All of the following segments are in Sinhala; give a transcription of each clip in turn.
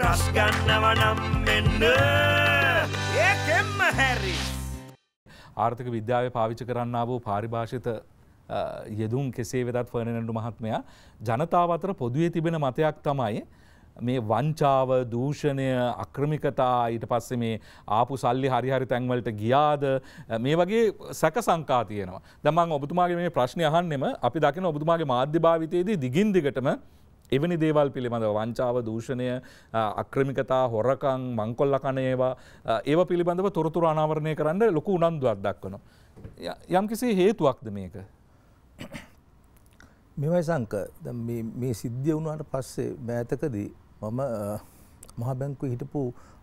ප්‍රශ්ගන්නවනම් මෙන්න ඒකෙම්ම හැරි. ආර්ථික විද්‍යාව පාවිච්ච කරන්න වූ පාරිභාෂිත යෙදුම් කෙසේ වෙතත් ෆර්නඩු මහත්මයා ජනතාව අතර පොදුවේ තිබෙන මතයක් තමයි මේ වංචාව දූෂණය අක්‍රමිකතා ඊට පස්සේ මේ ආපු සල්ලි හරිහරි තැන්වලට ගියාද මේ වගේ සැක සංකා තියෙනවා දමන් ඔබතුමාගේ මේ ප්‍රශ්නය අහන්නෙම අපි දකින ඔබතුමාගේ මාධ්‍ය භාවිතයේදී දිගින් දිගටම එවැනි දේවල් පිළිබඳව වංචාව දූෂණය අක්‍රමිකතා හොරකං මංකොල්ල කනේවා ඒව පිළිබඳව තොරතුර අනාවරණය කරන්න ලොකු උනන්දුවක් දක්වනවා. යම් කිසි හේතුවක්ද මේක. මෙමයි සංක මේ සිද්ධිය වුණාට පස්සේ මෑතකදී මම මහබැංකු හිටපු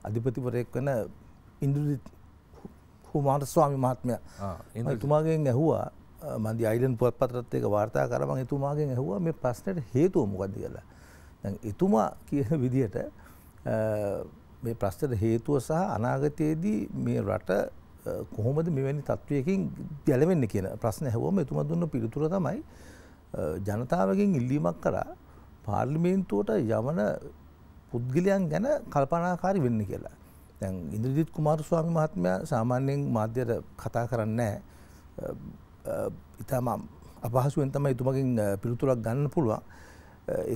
අධිපතිවරයෙක් වන ඉන්දුරි හුමාට ස්වාමි මහත්මය තුමාගෙන් ඇහුවා මන්ද අයිඩන් පුවත් පතරත් එක වාර්තා කරම එතුමාගෙන් ඇහුව මේ ප්‍රශ්නයට හේතුව මොකක්ද කියලා එතුමා කියන විදිහට මේ ප්‍රශ්නයට හේතුව සහ අනාගතයේදී මේ රට කොහොමද මෙවැනි තත්ත්වයකින් ගැලවෙන්න කියන ප්‍රශ්න හැවම එතුම දුන්න පිළිතුර තමයි ජනතාවකින් ඉල්ලීමක් කරා පාර්ලිමේන්තුවට යමන පුද්ගලයන් ගැන කල්පනාකාරි වෙන්න කියලා. දැන් ඉදිරිදිත් කුමාරු ස්වාමි මහත්මයා සාමාන්‍යයෙන් මාධ්‍යයට කතා කරන්නේ නැහැ. ඉතාම අපහසුවෙන් තම එතුමකින් පිළිතුරක් ගන්න පුළුවන්.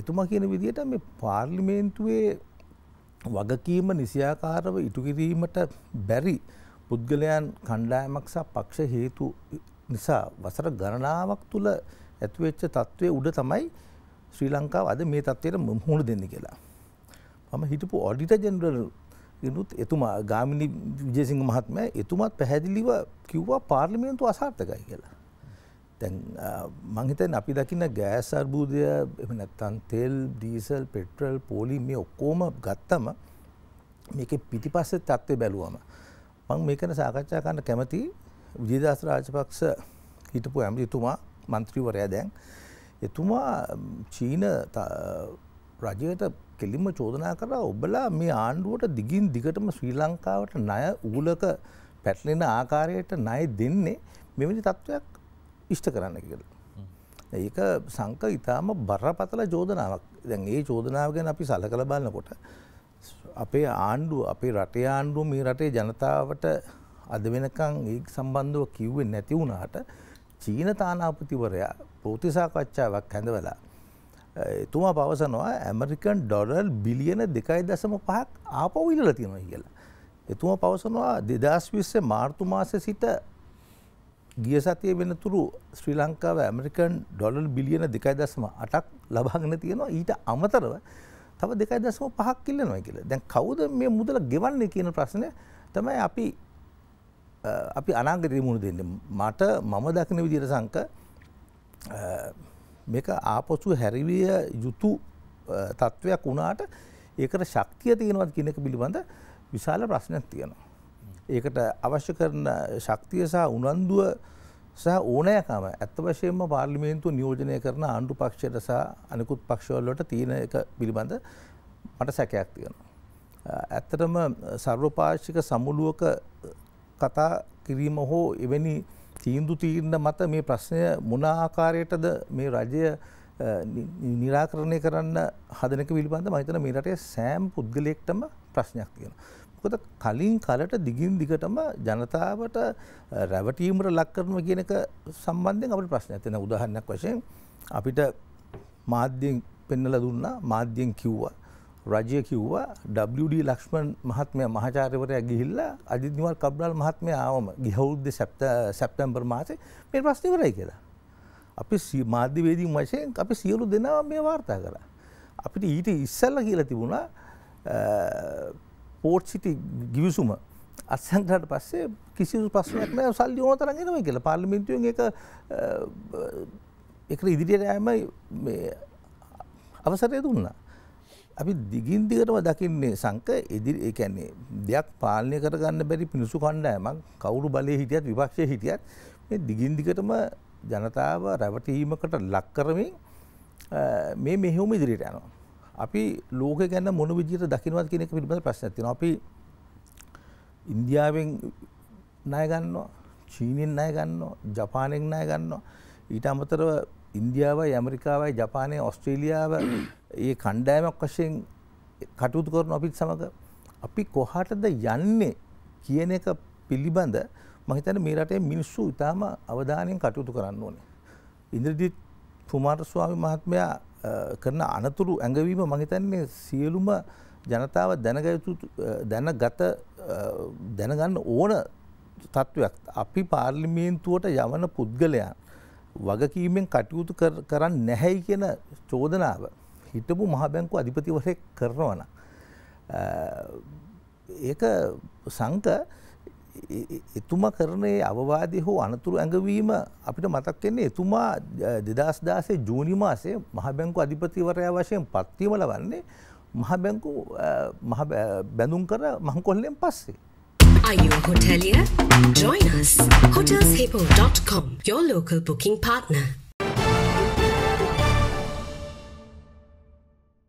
එතුමා කියන විදිහට මේ පාර්ලිමේන්තුවේ වගකීම නිසියාකාරව ඉටුකිරීමට බැරි පුද්ගලයන් කණ්ඩායමක් සහ පක්ෂ හේතු නිසා වසර ගණනාවක් තුළ ඇතිවෙච්ච තත්ත්වය උඩ තමයි ශ්‍රී ලංකාව අද මේ තත්ත්වයට මුහුණ දෙන්න කියලා. මම හිටපු ඔඩිට ජෙනරල් ගනුත් එතුමා ගාමිණි විජේසිංහ මහත්මයා එතුමත් පැහැදිලිව කිව්වා පාර්ලිමේන්තු අසාර්ථකයි කියලා. තැන් මංහිතන් අපි දකින්න ගෑස් අර්බූදය එම නැත්තන් තෙල් ඩීසල් පෙට්‍රල් පෝලි මේ ඔක්කෝම ගත්තම මේක පිටිපස්සෙ තත්ත්වය බැලුවම. මං මේකන සාකච්ඡා කන්න කැමති විජදස් රාජපක්ෂ හිටපු ඇමතිතුමා මන්ත්‍රීවරයා දැන්. එතුමා චීන රජයට කෙලින්ම චෝදනා කරා ඔබලා මේ ආණ්ඩුවට දිගින් දිගටම ශ්‍රී ලංකාවට ණය ඌලක පැටලෙන ආකාරයට ණය දෙන්නේ මෙවැනි තත්ත්වයක් ඉෂ්ට කරන්න කියලා. ඒක සංක ඉතාම බරපතල චෝදනාවක් දැන් ඒ චෝදනාව ගැන අපි සලකල බලන්නකොට අපේ ආණ්ඩුව අපේ රටේ ආණ්ඩුව මේ රටේ ජනතාවට අද වෙනකං ඒ සම්බන්ධව කිව්වේ නැති වුණාට චීන තානාපතිවරයා ප්‍රෝතිසාකච්ඡාවක් හැඳවලා එතුමා පවසනවා ඇමරිකන් ඩොරල් බිලියන දෙකයි දසම පහක් ආපව් ඉල්ලලා තියෙනවා කියලා. එතුමා පවසනවා දෙදස් විස්සේ මාර්තු මාසෙ සිට ගිය සතිය වෙනතුරු ශ්‍රී ලංකාව ඇමරිකන් ඩොලර් බිලියන දෙකයි දස්ම අටක් ලබාගෙන තියෙනවා ඊට අමතරව තව දෙකයි දස්ම පහක් කිල්ලනවා කියලා. දැන් කවුද මේ මුදල ගෙවන්නේ කියන ප්‍රශ්නය තමයි අපි අපි අනාගතේ මුහුණ දෙන්නේ. මට මම දකින විදිහට සංක මේක ආපසු හැරිවිය යුතු තත්වයක් වුණාට ඒකට ශක්තිය තියෙනවද කියන එක පිළිබඳ විශාල ප්‍රශ්නයක් තියෙනවා. ඒකට අවශ්‍ය කරන ශක්තිය සහ උනන්දුව සහ ඕනෑකම ඇත්ත වශයෙන්ම පාර්ලිමේන්තු නියෝජනය කරන ආණ්ඩු පක්ෂයට සහ අනිකුත් පක්ෂවල්ලට තියෙන එක පිළිබඳ මට සැකයක් තියෙනවා. ඇත්තටම සර්වපාර්ශික සමුළුවක කතා කිරීම හෝ එවැනි තීන්දු තීරණ මත මේ ප්‍රශ්නය මොන ආකාරයටද මේ රජය නිරාකරණය කරන්න හදනක පිළිබඳ මහිතන මේ රටේ සෑම් පුද්ගලෙක්ටම ප්‍රශ්නයක් තියෙනවා. කොද කලින් කලට දිගින් දිගටම ජනතාවට රැවටීමට ලක්කරන කියනක සම්බන්ධයෙන් අපට ප්‍රශ්න ඇතින උදහන්නක් වශයෙන් අපිට මාධ්‍යෙන් පෙන්නල දුන්න මාධ්‍යෙන් කිව්වා රජය කිව්වා WD ලක්ෂ්මන් මහත්මය මහචාරවරය ගිහිල්ලා අධිනිවල් කබ්්‍රල් මහත්මය ආවම ගිහවුද්ධ සැප්තැම්බර් මාසේ මේ ප්‍රශ්තිවරයි කියලා අපි මාධ්‍යවේදීන් වශයෙන් අපි සියලු දෙනවා මේ වාර්තා කර අපිට ඊට ඉස්සල්ල කියලා තිබුණා පෝට්සිටි ගිවිසුම අත්සංකරට පස්සේ කිසිදු ප්‍රශ්නයක් නෑ සල්ලි ඕන තරම් එනවා කියලා පාර්ලිමේන්තුවෙන් ඒක ඒක ඉදිරියට යෑම මේ අවසරය දුන්නා. අපි දිගින් දිගටම දකින්නේ සංක ඉදිරි ඒ කියන්නේ දෙයක් පාලනය කරගන්න බැරි පිණුසු කණ්ඩායමක් කවුරු බලයේ හිටියත් විපක්ෂයේ හිටියත් මේ දිගින් දිගටම ජනතාව රැවටීමකට ලක් කරමින් මේ මෙහෙයුම ඉදිරියට යනවා. අපි ලෝක ගැන මොන විදිට දකිනවත් කෙනෙක් පිළිබඳ ප්‍රශ්න ඇතින අපි ඉන්දියාවෙන් ණයගන්නවා චීනෙන් ණයගන්නවා ජපානෙන් ණයගන්නවා ඊට අමතරව ඉන්දියාවයි ඇමරිකාවයි ජපානය ඔස්ට්‍රේලියාව ඒ කණ්ඩෑමක් වශයෙන් කටයුතු කරන අපිත් සමඟ අපි කොහටද යන්නේ කියන එක පිළිබඳ මහිතන මේ රටේ මිනිස්සු ඉතාම අවධානයෙන් කටයුතු කරන්න ඕනේ. ඉන්ද්‍රජිත් කුමාර ස්වාමි මහත්මයා කරන අනතුරු ඇඟවීම මහිතන්නේ සියලුම ජනතාව දැනගයුතු දැනගත දැනගන්න ඕන තත්ත්වයක් අපි පාර්ලිමේන්තුවට යවන පුද්ගලයන් වගකීමෙන් කටයුතු කරන්න නැහැයි කියන චෝදනාව හිටපු මහබැංකු අධිපතිවරය කරනවන. ඒක සංක එතුමා කරනයේ අවවාදය හෝ අනතුරු ඇඟවීම අපිට මතක්වෙන්නේ එතුමා දෙදස් දාසේ ජූනි මාසේ මහබැංකු අධිපතිවරයා වශයෙන් පත්වීම ලබන්නේ මහබැංකු බැඳුම් කර මංකොල්ලෙන් පස්සේ. Are you a hotelier? Join us. Hotelshipo.com, your local booking partner.